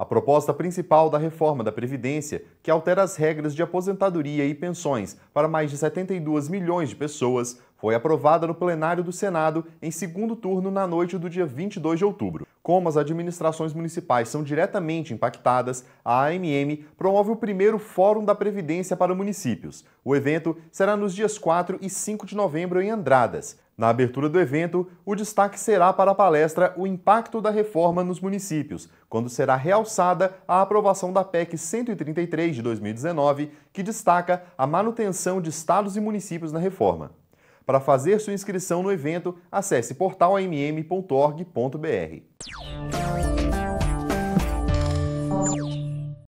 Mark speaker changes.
Speaker 1: A proposta principal da reforma da Previdência, que altera as regras de aposentadoria e pensões para mais de 72 milhões de pessoas, foi aprovada no plenário do Senado em segundo turno na noite do dia 22 de outubro como as administrações municipais são diretamente impactadas, a AMM promove o primeiro Fórum da Previdência para Municípios. O evento será nos dias 4 e 5 de novembro em Andradas. Na abertura do evento, o destaque será para a palestra O Impacto da Reforma nos Municípios, quando será realçada a aprovação da PEC 133 de 2019, que destaca a manutenção de estados e municípios na reforma. Para fazer sua inscrição no evento, acesse portalamm.org.br.